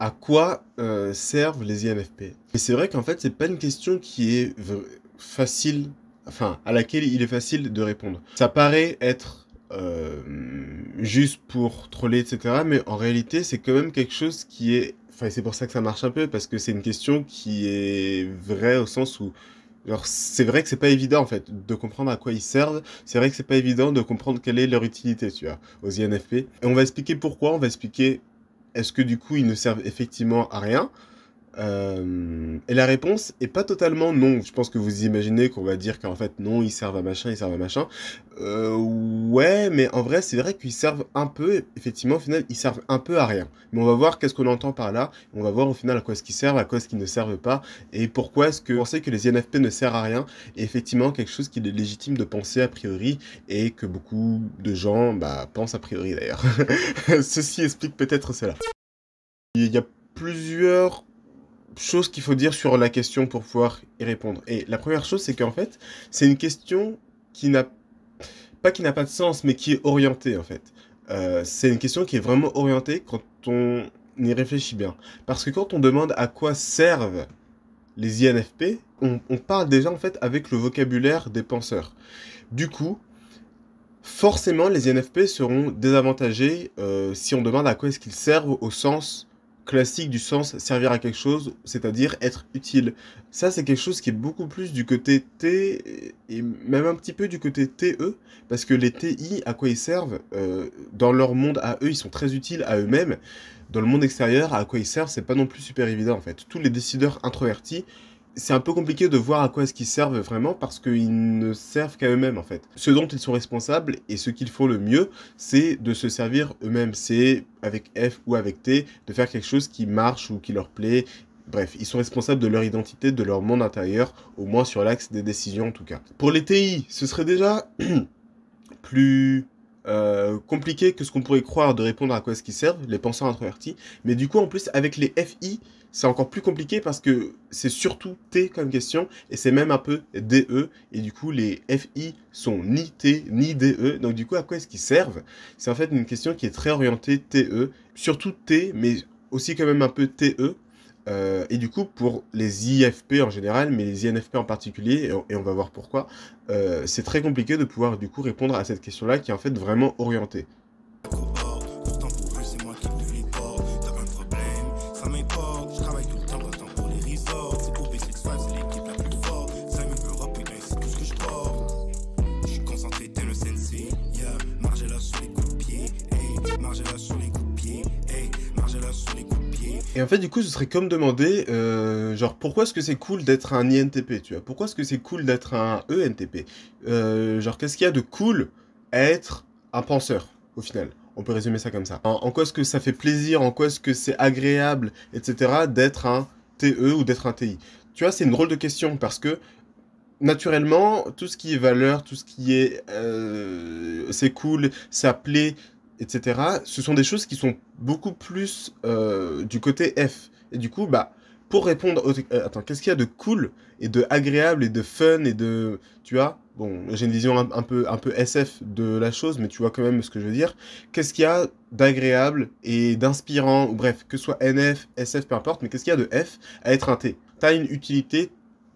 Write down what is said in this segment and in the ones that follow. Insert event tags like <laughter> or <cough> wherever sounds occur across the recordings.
à quoi euh, servent les INFP Et c'est vrai qu'en fait, c'est pas une question qui est facile, enfin, à laquelle il est facile de répondre. Ça paraît être euh, juste pour troller, etc. Mais en réalité, c'est quand même quelque chose qui est. Enfin, c'est pour ça que ça marche un peu, parce que c'est une question qui est vraie au sens où. Alors, c'est vrai que c'est pas évident, en fait, de comprendre à quoi ils servent. C'est vrai que c'est pas évident de comprendre quelle est leur utilité, tu vois, aux INFP. Et on va expliquer pourquoi, on va expliquer est-ce que du coup ils ne servent effectivement à rien euh, et la réponse est pas totalement non. Je pense que vous imaginez qu'on va dire qu'en fait non, ils servent à machin, ils servent à machin. Euh, ouais, mais en vrai, c'est vrai qu'ils servent un peu, effectivement, au final, ils servent un peu à rien. Mais on va voir qu'est-ce qu'on entend par là. On va voir au final à quoi est-ce qu'ils servent, à quoi est-ce qu'ils ne servent pas, et pourquoi est-ce que On sait que les INFP ne servent à rien est effectivement quelque chose qui est légitime de penser a priori, et que beaucoup de gens bah, pensent a priori d'ailleurs. <laughs> Ceci explique peut-être cela. Il y a plusieurs Chose qu'il faut dire sur la question pour pouvoir y répondre. Et la première chose, c'est qu'en fait, c'est une question qui n'a pas qui n'a pas de sens, mais qui est orientée en fait. Euh, c'est une question qui est vraiment orientée quand on y réfléchit bien. Parce que quand on demande à quoi servent les INFP, on, parle déjà en fait avec le vocabulaire des penseurs. Du coup, forcément, les INFP seront désavantagés euh, si on demande à quoi est-ce qu'ils servent au sens classique du sens servir à quelque chose, c'est-à-dire être utile. Ça, c'est quelque chose qui est beaucoup plus du côté T et même un petit peu du côté TE, parce que les TI, à quoi ils servent euh, Dans leur monde à eux, ils sont très utiles à eux-mêmes. Dans le monde extérieur, à quoi ils servent, c'est pas non plus super évident en fait. Tous les décideurs introvertis, c'est un peu compliqué de voir à quoi est-ce qu'ils servent vraiment parce qu'ils ne servent qu'à eux-mêmes en fait. Ce dont ils sont responsables et ce qu'ils font le mieux, c'est de se servir eux-mêmes. C'est avec F ou avec T de faire quelque chose qui marche ou qui leur plaît. Bref, ils sont responsables de leur identité, de leur monde intérieur, au moins sur l'axe des décisions en tout cas. Pour les TI, ce serait déjà <clears throat> plus euh, compliqué que ce qu'on pourrait croire de répondre à quoi est-ce qu'ils servent, les pensants introvertis. Mais du coup, en plus, avec les FI, c'est encore plus compliqué parce que c'est surtout T comme question et c'est même un peu DE. Et du coup, les FI sont ni T ni DE. Donc, du coup, à quoi est-ce qu'ils servent C'est en fait une question qui est très orientée TE, surtout T, mais aussi quand même un peu TE. Euh, et du coup, pour les IFP en général, mais les INFP en particulier, et on, va voir pourquoi, euh, c'est très compliqué de pouvoir du coup répondre à cette question-là qui est en fait vraiment orientée. Et en fait, du coup, ce serait comme demander, euh, genre, pourquoi est-ce que c'est cool d'être un INTP, tu vois Pourquoi est-ce que c'est cool d'être un ENTP euh, Genre, qu'est-ce qu'il y a de cool à être un penseur, au final On peut résumer ça comme ça. En, quoi est-ce que ça fait plaisir En quoi est-ce que c'est agréable, etc., d'être un TE ou d'être un TI Tu vois, c'est une drôle de question, parce que, naturellement, tout ce qui est valeur, tout ce qui est... Euh, c'est cool, ça plaît, etc., ce sont des choses qui sont beaucoup plus euh, du côté F. Et du coup, bah, pour répondre au... Euh, attends, qu'est-ce qu'il y a de cool et de agréable et de fun et de... Tu vois Bon, j'ai une vision un, peu, un peu SF de la chose, mais tu vois quand même ce que je veux dire. Qu'est-ce qu'il y a d'agréable et d'inspirant, ou bref, que ce soit NF, SF, peu importe, mais qu'est-ce qu'il y a de F à être un T T'as une utilité,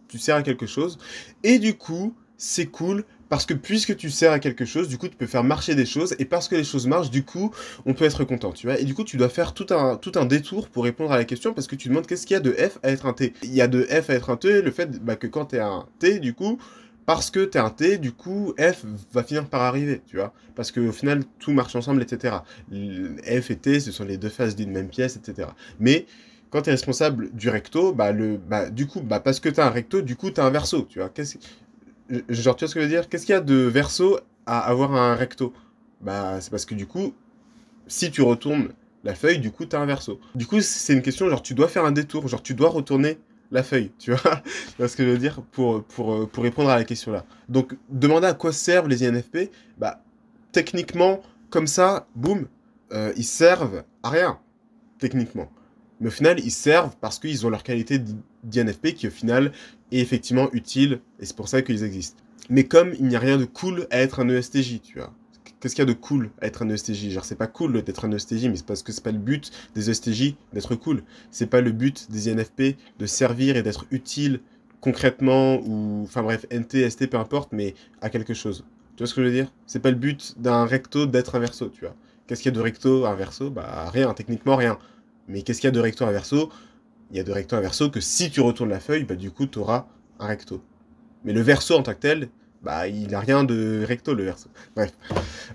tu sers à quelque chose, et du coup, c'est cool, parce que puisque tu sers à quelque chose, du coup, tu peux faire marcher des choses, et parce que les choses marchent, du coup, on peut être content, tu vois. Et du coup, tu dois faire tout un, tout un détour pour répondre à la question, parce que tu demandes qu'est-ce qu'il y a de F à être un T. Il y a de F à être un T, le fait bah, que quand tu es un T, du coup, parce que tu es un T, du coup, F va finir par arriver, tu vois. Parce qu'au final, tout marche ensemble, etc. F et T, ce sont les deux faces d'une même pièce, etc. Mais quand tu es responsable du recto, bah, le, bah, du coup, bah, parce que tu as un recto, du coup, tu as un verso, tu vois. Genre, tu vois ce que je veux dire Qu'est-ce qu'il y a de verso à avoir un recto Bah, c'est parce que du coup, si tu retournes la feuille, du coup, t'as un verso. Du coup, c'est une question, genre, tu dois faire un détour, genre, tu dois retourner la feuille, tu vois, C'est <laughs> ce que je veux dire euh, pour, répondre à la question là. Donc, demander à quoi servent les INFP, bah, techniquement, comme ça, boum, euh, ils servent à rien, techniquement. Mais au final, ils servent parce qu'ils ont leur qualité d'INFP qui, au final, est effectivement utile et c'est pour ça qu'ils existent. Mais comme il n'y a rien de cool à être un ESTJ, tu vois. Qu'est-ce qu'il y a de cool à être un ESTJ Genre, c'est pas cool d'être un ESTJ, mais c'est parce que c'est pas le but des ESTJ d'être cool. C'est pas le but des INFP de servir et d'être utile concrètement ou. Enfin bref, NT, ST, peu importe, mais à quelque chose. Tu vois ce que je veux dire C'est pas le but d'un recto d'être un verso, tu vois. Qu'est-ce qu'il y a de recto à un verso Bah rien, techniquement rien. Mais qu'est-ce qu'il y a de recto inverso Il y a de recto inverso que si tu retournes la feuille, bah, du coup, tu auras un recto. Mais le verso en tant que tel, bah, il n'a rien de recto, le verso. Bref.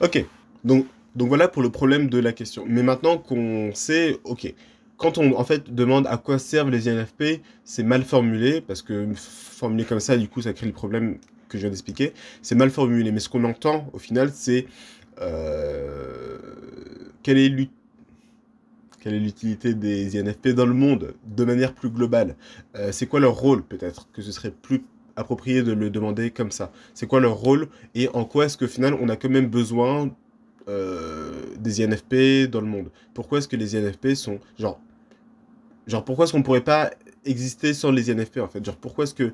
Ok. Donc, donc voilà pour le problème de la question. Mais maintenant qu'on sait, ok, quand on en fait demande à quoi servent les INFP, c'est mal formulé parce que formulé comme ça, du coup, ça crée le problème que je viens d'expliquer. C'est mal formulé, mais ce qu'on entend au final, c'est euh, quelle est quelle est l'utilité des INFP dans le monde de manière plus globale euh, C'est quoi leur rôle peut-être Que ce serait plus approprié de le demander comme ça. C'est quoi leur rôle et en quoi est-ce qu'au final on a quand même besoin euh, des INFP dans le monde Pourquoi est-ce que les INFP sont genre genre pourquoi est-ce qu'on pourrait pas exister sans les INFP en fait Genre pourquoi est-ce que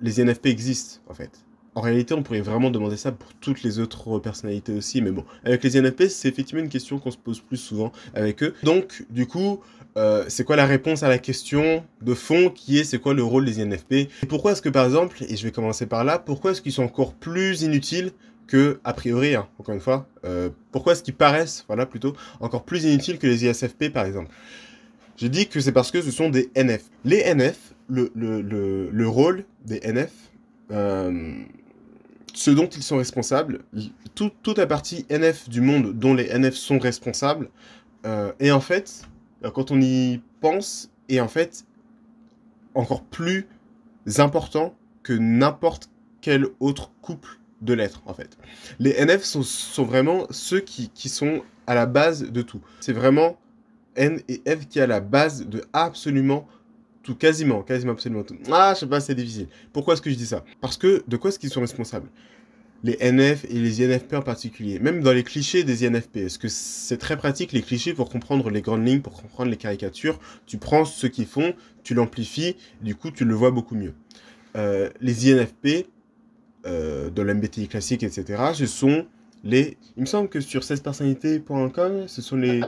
les INFP existent en fait en réalité, on pourrait vraiment demander ça pour toutes les autres personnalités aussi, mais bon, avec les INFP, c'est effectivement une question qu'on se pose plus souvent avec eux. Donc, du coup, euh, c'est quoi la réponse à la question de fond qui est c'est quoi le rôle des INFP Et pourquoi est-ce que, par exemple, et je vais commencer par là, pourquoi est-ce qu'ils sont encore plus inutiles que, a priori, hein, encore une fois, euh, pourquoi est-ce qu'ils paraissent, voilà, plutôt, encore plus inutiles que les ISFP, par exemple J'ai dit que c'est parce que ce sont des NF. Les NF, le, le, le, rôle des NF, ce dont ils sont responsables, tout, toute la partie NF du monde dont les NF sont responsables, et euh, en fait, euh, quand on y pense, est en fait encore plus important que n'importe quel autre couple de lettres, en fait. Les NF sont, vraiment ceux qui, sont à la base de tout. C'est vraiment N et F qui est à la base de absolument tout, quasiment, quasiment absolument tout. Ah, je sais pas, c'est difficile. Pourquoi est-ce que je dis ça Parce que de quoi est-ce qu'ils sont responsables les NF et les INFP en particulier, même dans les clichés des INFP, Est-ce que c'est très pratique les clichés pour comprendre les grandes lignes, pour comprendre les caricatures, tu prends ce qu'ils font, tu l'amplifies, du coup tu le vois beaucoup mieux. Euh, les INFP, euh, de l'MBTI classique, etc., ce sont les... Il me semble que sur 16personnalités.com, ce sont les...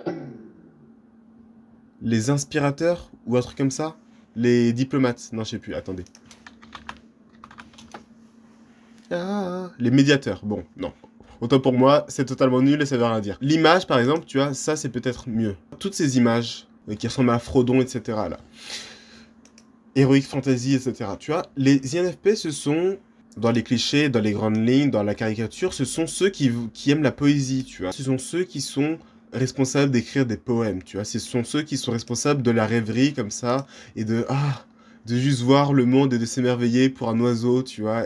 les inspirateurs ou un truc comme ça les diplomates. Non, je sais plus. Attendez. Ah, les médiateurs. Bon, non. Autant pour moi, c'est totalement nul et ça veut rien dire. L'image, par exemple, tu vois, ça, c'est peut-être mieux. Toutes ces images euh, qui ressemblent à Frodon, etc. là. Heroic Fantasy, etc. Tu vois, les INFP, ce sont, dans les clichés, dans les grandes lignes, dans la caricature, ce sont ceux qui, qui aiment la poésie, tu vois. Ce sont ceux qui sont responsables d'écrire des poèmes, tu vois. Ce sont ceux qui sont responsables de la rêverie comme ça et de ah, de juste voir le monde et de s'émerveiller pour un oiseau, tu vois.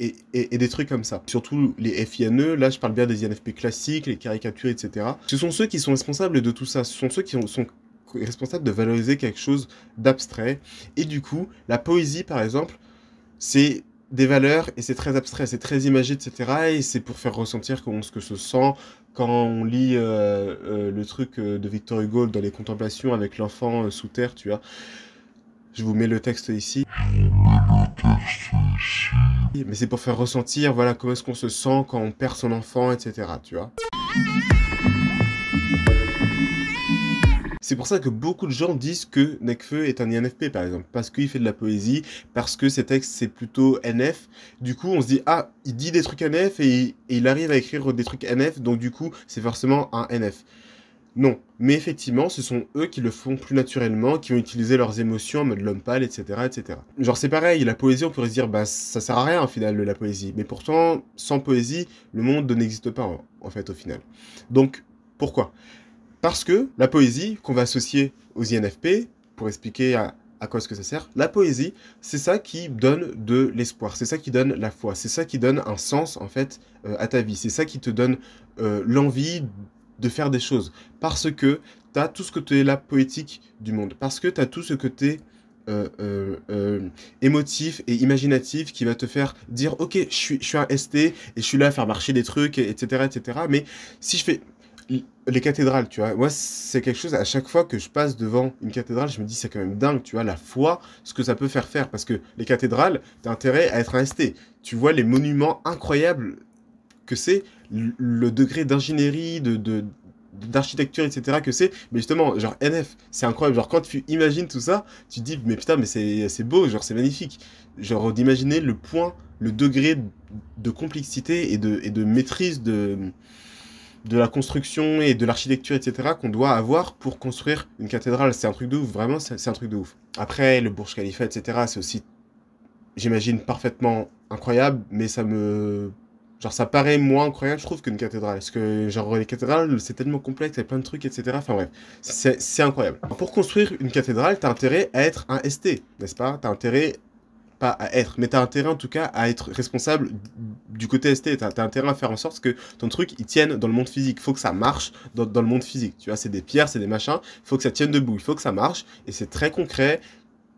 Et, des trucs comme ça. Surtout les FINE, là je parle bien des INFP classiques, les caricatures, etc. Ce sont ceux qui sont responsables de tout ça, ce sont ceux qui sont responsables de valoriser quelque chose d'abstrait. Et du coup, la poésie par exemple, c'est des valeurs et c'est très abstrait, c'est très imagé, etc. Et c'est pour faire ressentir comment ce que se sent quand on lit euh, euh, le truc euh, de Victor Hugo dans les contemplations avec l'enfant sous terre, tu vois. Je vous mets le texte ici. Mais c'est pour faire ressentir, voilà, comment est-ce qu'on se sent quand on perd son enfant, etc. Tu vois. C'est pour ça que beaucoup de gens disent que Nekfeu est un INFP, par exemple, parce qu'il fait de la poésie, parce que ses textes, c'est plutôt NF. Du coup, on se dit, ah, il dit des trucs NF et, il arrive à écrire des trucs NF, donc du coup, c'est forcément un NF. Non, mais effectivement, ce sont eux qui le font plus naturellement, qui ont utilisé leurs émotions en mode l'homme pâle, etc., etc. Genre c'est pareil, la poésie, on pourrait se dire, bah ça sert à rien au final, la poésie. Mais pourtant, sans poésie, le monde n'existe pas, en fait, au final. Donc, pourquoi parce que la poésie qu'on va associer aux INFP, pour expliquer à, quoi est-ce que ça sert, la poésie, c'est ça qui donne de l'espoir, c'est ça qui donne la foi, c'est ça qui donne un sens en fait euh, à ta vie, c'est ça qui te donne euh, l'envie de faire des choses. Parce que tu as tout ce que côté là poétique du monde, parce que tu as tout ce côté euh, euh, euh, émotif et imaginatif qui va te faire dire ok je suis, un ST et je suis là à faire marcher des trucs etc etc mais si je fais les cathédrales, tu vois. Moi, c'est quelque chose, à chaque fois que je passe devant une cathédrale, je me dis, c'est quand même dingue, tu vois, la foi, ce que ça peut faire faire. Parce que les cathédrales, t'as intérêt à être resté. Tu vois les monuments incroyables que c'est, le degré d'ingénierie, de, de d'architecture, etc. que c'est. Mais justement, genre NF, c'est incroyable. Genre quand tu imagines tout ça, tu te dis, mais putain, mais c'est beau, genre c'est magnifique. Genre d'imaginer le point, le degré de complexité et et de maîtrise de, de la construction et de l'architecture, etc., qu'on doit avoir pour construire une cathédrale. C'est un truc de ouf, vraiment, c'est un truc de ouf. Après, le Burj Khalifa, etc., c'est aussi, j'imagine, parfaitement incroyable, mais ça me. Genre, ça paraît moins incroyable, je trouve, qu'une cathédrale. Parce que, genre, les cathédrales, c'est tellement complexe, il y a plein de trucs, etc. Enfin, bref, c'est incroyable. Pour construire une cathédrale, t'as intérêt à être un ST, n'est-ce pas T'as intérêt pas à être, mais tu as intérêt en tout cas à être responsable du côté ST. Tu as, intérêt à faire en sorte que ton truc, il tienne dans le monde physique. faut que ça marche dans, le monde physique. Tu vois, c'est des pierres, c'est des machins. faut que ça tienne debout. Il faut que ça marche. Et c'est très concret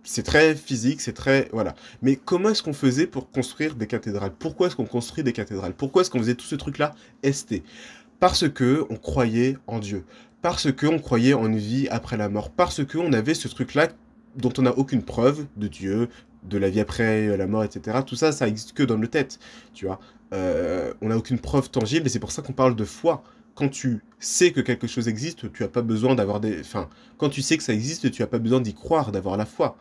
c'est très physique, c'est très voilà. Mais comment est-ce qu'on faisait pour construire des cathédrales Pourquoi est-ce qu'on construit des cathédrales Pourquoi est-ce qu'on faisait tout ce truc-là ST Parce que on croyait en Dieu, parce que on croyait en une vie après la mort, parce que on avait ce truc-là dont on n'a aucune preuve de Dieu, de la vie après euh, la mort, etc. Tout ça, ça existe que dans nos tête, tu vois. Euh, on n'a aucune preuve tangible et c'est pour ça qu'on parle de foi. Quand tu sais que quelque chose existe, tu n'as pas besoin d'avoir des... Enfin, quand tu sais que ça existe, tu n'as pas besoin d'y croire, d'avoir la foi.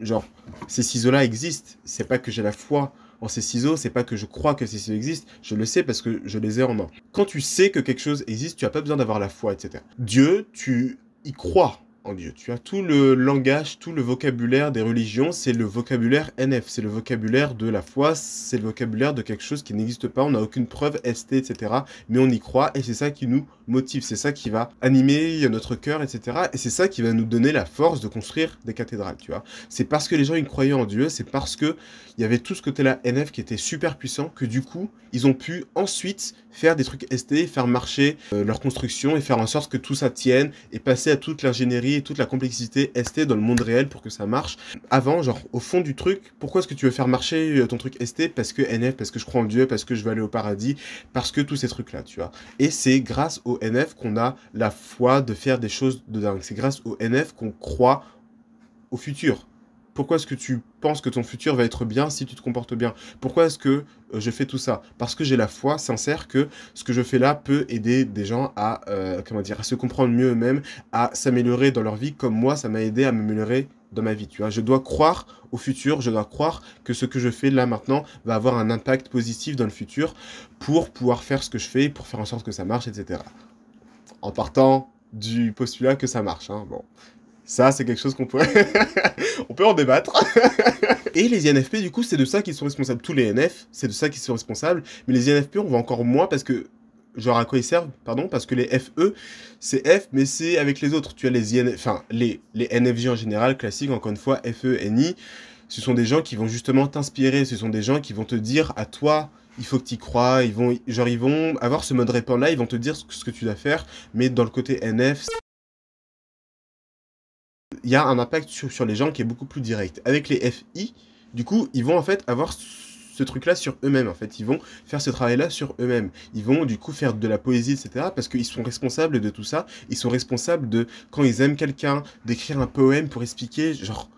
Genre, ces ciseaux-là existent, c'est pas que j'ai la foi en ces ciseaux, c'est pas que je crois que ces ciseaux existent, je le sais parce que je les ai en main. Quand tu sais que quelque chose existe, tu n'as pas besoin d'avoir la foi, etc. Dieu, tu y crois, en Dieu. Tu as tout le langage, tout le vocabulaire des religions, c'est le vocabulaire NF, c'est le vocabulaire de la foi, c'est le vocabulaire de quelque chose qui n'existe pas, on n'a aucune preuve, ST, etc. Mais on y croit et c'est ça qui nous motif, c'est ça qui va animer euh, notre cœur, etc. Et c'est ça qui va nous donner la force de construire des cathédrales, tu vois. C'est parce que les gens, ils croyaient en Dieu, c'est parce que il y avait tout ce côté-là NF qui était super puissant, que du coup, ils ont pu ensuite faire des trucs ST, faire marcher euh, leur construction et faire en sorte que tout ça tienne et passer à toute l'ingénierie et toute la complexité ST dans le monde réel pour que ça marche. Avant, genre, au fond du truc, pourquoi est-ce que tu veux faire marcher euh, ton truc ST Parce que NF, parce que je crois en Dieu, parce que je veux aller au paradis, parce que tous ces trucs-là, tu vois. Et c'est grâce au NF qu'on a la foi de faire des choses de dingue. C'est grâce au NF qu'on croit au futur. Pourquoi est-ce que tu penses que ton futur va être bien si tu te comportes bien Pourquoi est-ce que euh, je fais tout ça Parce que j'ai la foi sincère que ce que je fais là peut aider des gens à, euh, comment dire, à se comprendre mieux eux-mêmes, à s'améliorer dans leur vie, comme moi, ça m'a aidé à m'améliorer dans ma vie. Tu vois, je dois croire au futur, je dois croire que ce que je fais là maintenant va avoir un impact positif dans le futur pour pouvoir faire ce que je fais, pour faire en sorte que ça marche, etc en partant du postulat que ça marche. Hein. Bon, ça, c'est quelque chose qu'on pourrait, <laughs> on peut en débattre. <laughs> et les INFP, du coup, c'est de ça qu'ils sont responsables. Tous les NF, c'est de ça qu'ils sont responsables. Mais les INFP, on va encore moins parce que... Genre à quoi ils servent, pardon, parce que les FE, c'est F, mais c'est avec les autres. Tu as les INF, enfin, les, les NFJ en général, classiques, encore une fois, FE, NI, ce sont des gens qui vont justement t'inspirer, ce sont des gens qui vont te dire à toi il faut que tu y crois, ils vont, genre, ils vont avoir ce mode répand là, ils vont te dire ce que, tu dois faire, mais dans le côté NF, il y a un impact sur, sur, les gens qui est beaucoup plus direct. Avec les FI, du coup, ils vont en fait avoir ce truc-là sur eux-mêmes, en fait. Ils vont faire ce travail-là sur eux-mêmes. Ils vont, du coup, faire de la poésie, etc. Parce qu'ils sont responsables de tout ça. Ils sont responsables de, quand ils aiment quelqu'un, d'écrire un poème pour expliquer, genre,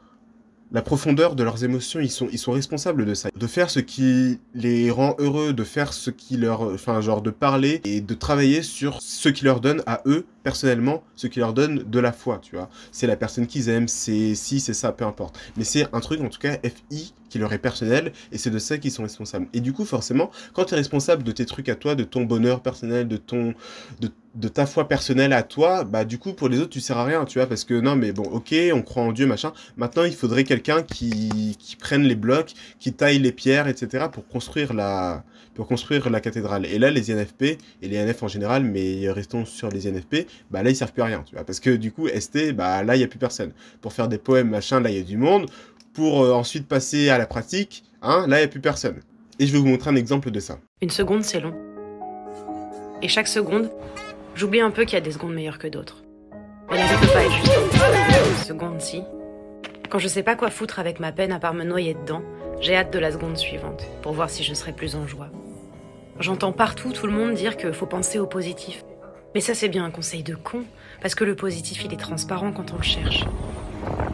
la profondeur de leurs émotions, ils sont, ils sont responsables de ça. De faire ce qui les rend heureux, de faire ce qui leur... Enfin, genre de parler et de travailler sur ce qui leur donne à eux personnellement ce qui leur donne de la foi, tu vois. C'est la personne qu'ils aiment, c'est si, c'est ça, peu importe. Mais c'est un truc, en tout cas, FI, qui leur est personnel, et c'est de ça qu'ils sont responsables. Et du coup, forcément, quand tu es responsable de tes trucs à toi, de ton bonheur personnel, de ton ta foi personnelle à toi, bah du coup, pour les autres, tu sers à rien, tu vois, parce que non, mais bon, ok, on croit en Dieu, machin. Maintenant, il faudrait quelqu'un qui, qui prenne les blocs, qui taille les pierres, etc., pour construire la pour construire la cathédrale. Et là, les INFP, et les INF en général, mais restons sur les INFP, bah là, ils servent plus à rien, tu vois, parce que du coup, ST, bah là, il n'y a plus personne. Pour faire des poèmes, machin, là, il y a du monde. Pour euh, ensuite passer à la pratique, hein, là, il n'y a plus personne. Et je vais vous montrer un exemple de ça. Une seconde, c'est long. Et chaque seconde, j'oublie un peu qu'il y a des secondes meilleures que d'autres. Mais ça ça peut pas être juste. Une seconde, si. Quand je sais pas quoi foutre avec ma peine à part me noyer dedans, j'ai hâte de la seconde suivante, pour voir si je serai plus en joie. J'entends partout tout le monde dire qu'il faut penser au positif. Mais ça c'est bien un conseil de con, parce que le positif il est transparent quand on le cherche.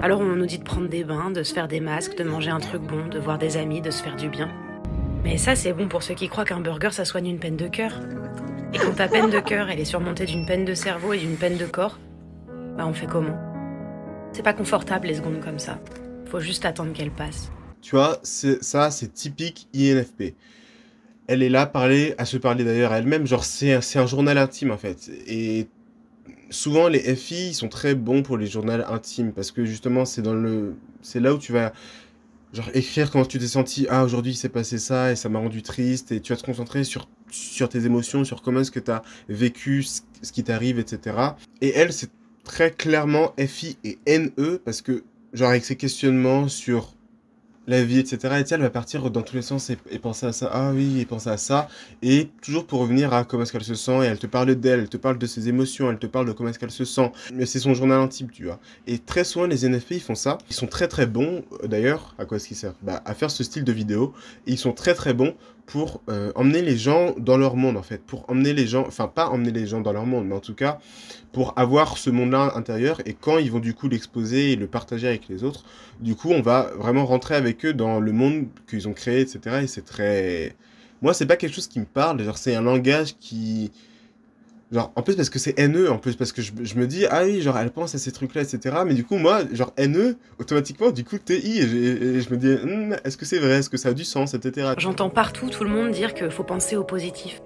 Alors on nous dit de prendre des bains, de se faire des masques, de manger un truc bon, de voir des amis, de se faire du bien. Mais ça c'est bon pour ceux qui croient qu'un burger ça soigne une peine de cœur. Et quand ta peine de cœur elle est surmontée d'une peine de cerveau et d'une peine de corps, bah on fait comment c'est pas confortable les secondes comme ça. Faut juste attendre qu'elles passent. Tu vois, ça, c'est typique INFP. Elle est là à, parler, à se parler d'ailleurs à elle-même. Genre, c'est un journal intime en fait. Et souvent les FI sont très bons pour les journaux intimes parce que justement c'est dans le c'est là où tu vas genre écrire comment tu t'es senti ah aujourd'hui il s'est passé ça et ça m'a rendu triste et tu vas te concentrer sur sur tes émotions sur comment est-ce que tu as vécu ce, ce qui t'arrive etc et elle c'est très clairement FI et NE parce que, genre, avec ses questionnements sur la vie, etc., et elle va partir dans tous les sens et, penser à ça, ah oui, et penser à ça, et toujours pour revenir à comment est-ce qu'elle se sent, et elle te parle d'elle, elle te parle de ses émotions, elle te parle de comment est-ce qu'elle se sent, mais c'est son journal intime, tu vois. Et très souvent, les NFP, ils font ça, ils sont très très bons, euh, d'ailleurs, à quoi est-ce qu'ils servent bah, à faire ce style de vidéo, ils sont très très bons pour euh, emmener les gens dans leur monde en fait, pour emmener les gens, enfin pas emmener les gens dans leur monde, mais en tout cas pour avoir ce monde-là intérieur et quand ils vont du coup l'exposer et le partager avec les autres, du coup on va vraiment rentrer avec eux dans le monde qu'ils ont créé, etc. Et c'est très... Moi c'est pas quelque chose qui me parle, c'est un langage qui Genre, en plus parce que c'est N.E., en plus parce que je, me dis, ah oui, genre, elle pense à ces trucs-là, etc. Mais du coup, moi, genre, N.E., automatiquement, du coup, TI, et, je me dis, hmm, est-ce que c'est vrai, est-ce que ça a du sens, etc. J'entends partout tout le monde dire qu'il faut penser au positif.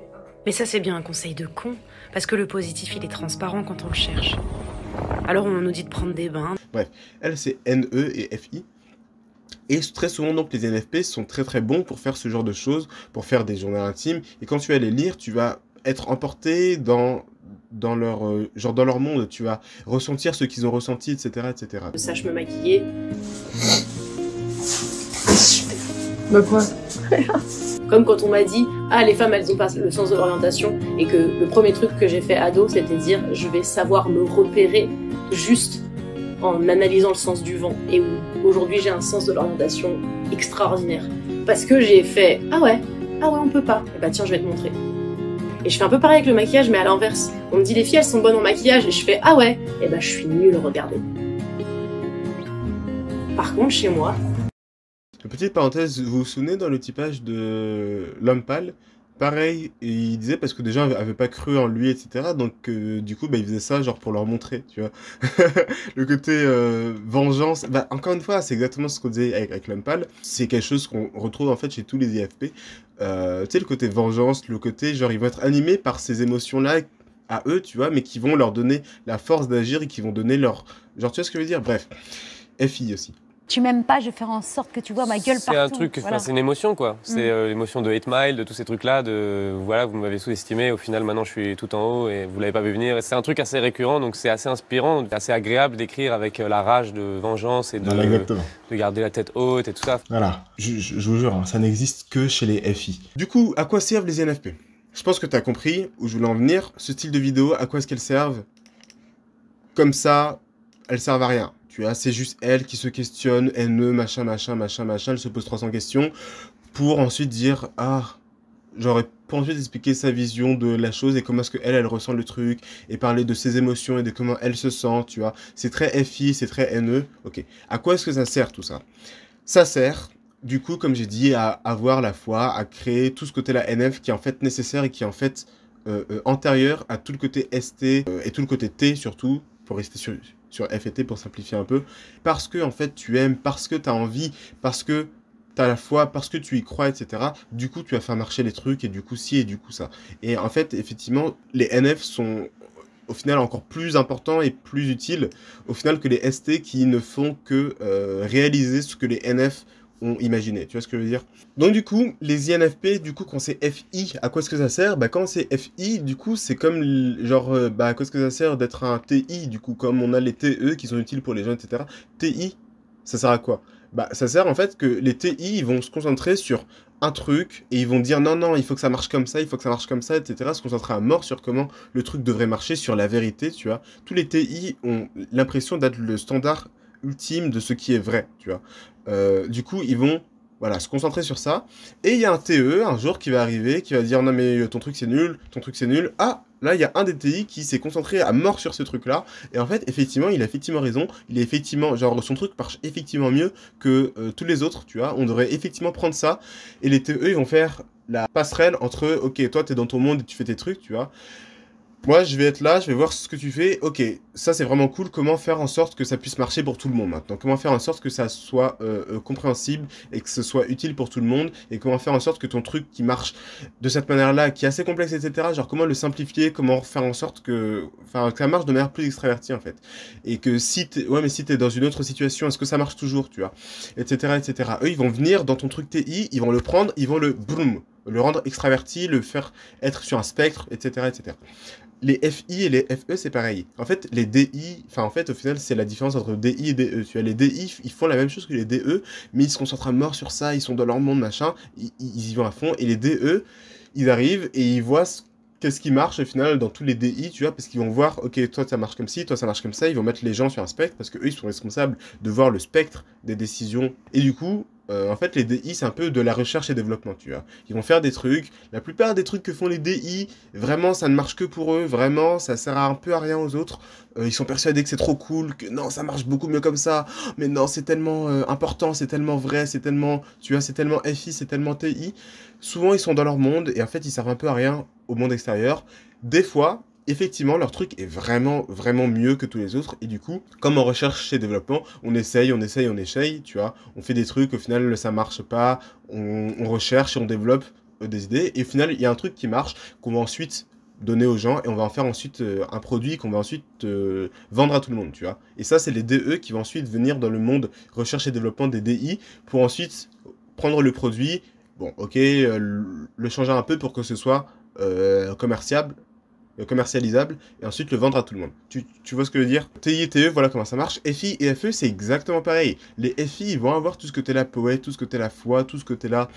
Mais ça, c'est bien un conseil de con, parce que le positif, il est transparent quand on le cherche. Alors on nous dit de prendre des bains. Bref, elle, c'est NE et FI. Et très souvent, donc, les NFP sont très très bons pour faire ce genre de choses, pour faire des journées intimes. Et quand tu vas les lire, tu vas être emporté dans dans leur euh, genre dans leur monde, tu vas ressentir ce qu'ils ont ressenti, etc., etc. Sache me maquiller. Bah quoi Comme quand on m'a dit ah les femmes elles ont pas le sens de l'orientation et que le premier truc que j'ai fait ado c'était dire je vais savoir me repérer juste en analysant le sens du vent et aujourd'hui j'ai un sens de l'orientation extraordinaire parce que j'ai fait ah ouais ah ouais on peut pas et eh bah ben, tiens je vais te montrer et je fais un peu pareil avec le maquillage, mais à l'inverse. On me dit les filles, elles sont bonnes en maquillage, et je fais ah ouais, et eh bah ben, je suis nulle, regardez. Par contre, chez moi. Petite parenthèse, vous vous souvenez dans le typage de l'homme pâle, pareil, il disait parce que des gens n'avaient pas cru en lui, etc. Donc euh, du coup, bah, il faisait ça genre pour leur montrer, tu vois. <laughs> le côté euh, vengeance, bah, encore une fois, c'est exactement ce qu'on disait avec, C'est quelque chose qu'on retrouve en fait chez tous les IFP. Euh, tu sais, le côté vengeance, le côté genre ils vont être animés par ces émotions-là à eux, tu vois, mais qui vont leur donner la force d'agir et qui vont donner leur... Genre, tu vois ce que je veux dire Bref. FI aussi tu m'aimes pas, je vais faire en sorte que tu vois ma gueule partout. C'est un truc, c'est une émotion quoi. C'est mm. euh, l'émotion de Hate Mile, de tous ces trucs-là, de voilà, vous m'avez sous-estimé, au final maintenant je suis tout en haut et vous l'avez pas vu venir. C'est un truc assez récurrent, donc c'est assez inspirant, assez agréable d'écrire avec euh, la rage de vengeance et de, de, garder la tête haute et tout ça. Voilà, je, vous jure, hein, ça n'existe que chez les FI. Du coup, à quoi servent les NFP Je pense que tu as compris où je voulais en venir. Ce style de vidéo, à quoi est-ce qu'elles servent Comme ça, elles servent à rien. Tu as c'est juste elle qui se questionne, NE, machin, machin, machin, machin, elle se pose 300 questions pour ensuite dire ah j'aurais pas envie d'expliquer sa vision de la chose et comment est-ce qu'elle, elle ressent le truc, et parler de ses émotions et de comment elle se sent, tu vois. C'est très FI, c'est très NE. Ok. À quoi est-ce que ça sert tout ça Ça sert, du coup, comme j'ai dit, à avoir la foi, à créer tout ce côté-là NF qui est en fait nécessaire et qui est en fait euh, euh antérieur à tout le côté ST euh, et tout le côté T surtout, pour rester sur, sur F&T pour simplifier un peu, parce que en fait tu aimes, parce que tu as envie, parce que tu as la foi, parce que tu y crois, etc. Du coup, tu vas faire marcher les trucs, et du coup, si, et du coup, ça. Et en fait, effectivement, les NF sont au final encore plus importants et plus utiles au final que les ST qui ne font que euh, réaliser ce que les NF imaginé. Tu vois ce que je veux dire Donc du coup, les INFP, du coup, quand c'est FI, à quoi est-ce que ça sert Bah quand c'est FI, du coup, c'est comme genre, euh, bah à quoi est-ce que ça sert d'être un TI Du coup, comme on a les TE qui sont utiles pour les gens, etc. TI, ça sert à quoi Bah ça sert en fait que les TI ils vont se concentrer sur un truc et ils vont dire non non il faut que ça marche comme ça il faut que ça marche comme ça etc se concentrer à mort sur comment le truc devrait marcher sur la vérité tu vois tous les TI ont l'impression d'être le standard ultime de ce qui est vrai, tu vois. Euh, du coup, ils vont voilà, se concentrer sur ça. Et il y a un TE un jour qui va arriver, qui va dire non mais euh, ton truc c'est nul, ton truc c'est nul. Ah, là il y a un des TI qui s'est concentré à mort sur ce truc là. Et en fait, effectivement, il a effectivement raison. Il est effectivement, genre son truc marche effectivement mieux que euh, tous les autres, tu vois. On devrait effectivement prendre ça. Et les TE ils vont faire la passerelle entre ok, toi tu es dans ton monde et tu fais tes trucs, tu vois. Moi, je vais être là, je vais voir ce que tu fais. Ok, ça c'est vraiment cool. Comment faire en sorte que ça puisse marcher pour tout le monde maintenant Comment faire en sorte que ça soit euh, euh, compréhensible et que ce soit utile pour tout le monde Et comment faire en sorte que ton truc qui marche de cette manière-là, qui est assez complexe, etc. Genre comment le simplifier Comment faire en sorte que, enfin, que ça marche de manière plus extravertie en fait Et que si t'es, ouais, mais si t'es dans une autre situation, est-ce que ça marche toujours, tu vois Etc. Etc. Eux, ils vont venir dans ton truc TI, ils vont le prendre, ils vont le boum le rendre extraverti, le faire être sur un spectre, etc. etc. Les FI et les FE, c'est pareil. En fait, les DI, enfin, en fait, au final, c'est la différence entre DI et DE. Tu as les DI, ils font la même chose que les DE, mais ils se concentrent à mort sur ça, ils sont dans leur monde, machin, ils, y vont à fond. Et les DE, ils arrivent et ils voient ce qu'est-ce qui marche au final dans tous les DI, tu vois, parce qu'ils vont voir, ok, toi ça marche comme ci, toi ça marche comme ça, ils vont mettre les gens sur un spectre parce que ils sont responsables de voir le spectre des décisions. Et du coup, euh, en fait, les DI, c'est un peu de la recherche et développement, tu vois. Ils vont faire des trucs. La plupart des trucs que font les DI, vraiment, ça ne marche que pour eux. Vraiment, ça sert un peu à rien aux autres. Euh, ils sont persuadés que c'est trop cool, que non, ça marche beaucoup mieux comme ça. Oh, mais non, c'est tellement euh, important, c'est tellement vrai, c'est tellement, tu vois, c'est tellement FI, c'est tellement TI. Souvent, ils sont dans leur monde et en fait, ils servent un peu à rien au monde extérieur. Des fois, effectivement, leur truc est vraiment, vraiment mieux que tous les autres. Et du coup, comme en recherche et développement, on essaye, on essaye, on essaye, tu vois. On fait des trucs, au final, ça marche pas. On, recherche et on développe euh, des idées. Et au final, il y a un truc qui marche, qu'on va ensuite donner aux gens et on va en faire ensuite euh, un produit qu'on va ensuite euh, vendre à tout le monde, tu vois. Et ça, c'est les DE qui vont ensuite venir dans le monde recherche et développement des DI pour ensuite prendre le produit, bon, ok, le changer un peu pour que ce soit commerciable, euh, commercialisable et ensuite le vendre à tout le monde. Tu, vois ce que je veux dire TI, TE, voilà comment ça marche. FI et FE, c'est exactement pareil. Les FI, ils vont avoir tout ce que t'es la poète, tout ce que t'es la foi, tout ce que t'es là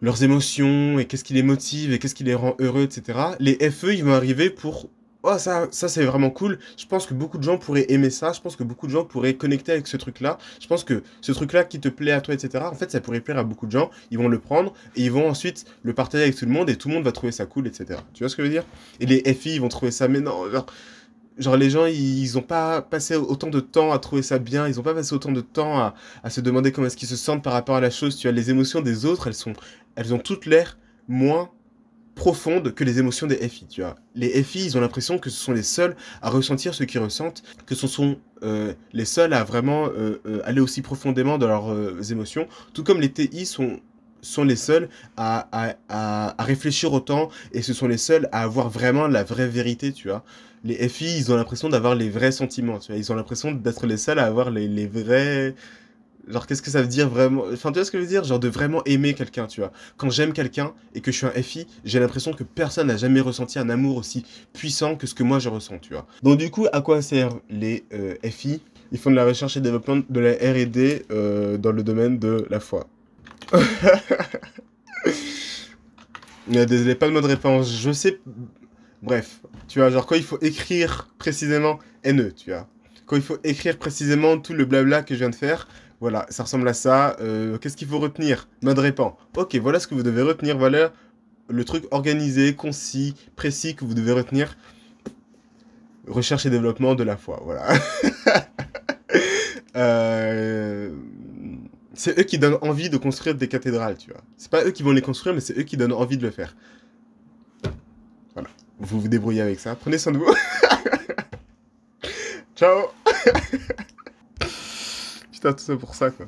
leurs émotions et qu'est-ce qui les motive et qu'est-ce qui les rend heureux, etc. Les FE, ils vont arriver pour oh ça, ça c'est vraiment cool, je pense que beaucoup de gens pourraient aimer ça, je pense que beaucoup de gens pourraient connecter avec ce truc-là, je pense que ce truc-là qui te plaît à toi, etc., en fait ça pourrait plaire à beaucoup de gens, ils vont le prendre et ils vont ensuite le partager avec tout le monde et tout le monde va trouver ça cool, etc. Tu vois ce que je veux dire Et les FI ils vont trouver ça, mais non, genre les gens ils ont pas passé autant de temps à trouver ça bien, ils ont pas passé autant de temps à, à se demander comment est-ce qu'ils se sentent par rapport à la chose. Tu as les émotions des autres, elles sont, elles ont toutes l'air moins profonde que les émotions des FI, tu vois. Les FI, ils ont l'impression que ce sont les seuls à ressentir ce qu'ils ressentent, que ce sont euh, les seuls à vraiment euh, euh, aller aussi profondément dans leurs émotions, tout comme les TI sont sont les seuls à, à, à, réfléchir autant et ce sont les seuls à avoir vraiment la vraie vérité, tu vois. Les FI, ils ont l'impression d'avoir les vrais sentiments, tu vois. Ils ont l'impression d'être les seuls à avoir les, les vrais... Genre, qu'est-ce que ça veut dire vraiment Enfin, tu vois ce que je veux dire Genre de vraiment aimer quelqu'un, tu vois. Quand j'aime quelqu'un et que je suis un FI, j'ai l'impression que personne n'a jamais ressenti un amour aussi puissant que ce que moi je ressens, tu vois. Donc du coup, à quoi servent les euh, FI Ils font de la recherche et développement de la R&D euh, dans le domaine de la foi. <laughs> Désolé, pas de mode de réponse. Je sais... Bref, tu vois, genre quand il faut écrire précisément NE, tu vois. Quand il faut écrire précisément tout le blabla que je viens de faire, voilà, ça ressemble à ça. Euh, qu'est-ce qu'il faut retenir Mode répand. Ok, voilà ce que vous devez retenir. Voilà le truc organisé, concis, précis que vous devez retenir. Recherche et développement de la foi. Voilà. <laughs> Euh, c'est eux qui donnent envie de construire des cathédrales, tu vois. C'est pas eux qui vont les construire, mais c'est eux qui donnent envie de le faire. Voilà. Vous vous débrouillez avec ça. Prenez soin de vous. <laughs> Ciao <laughs> Putain, tout ça pour ça, quoi.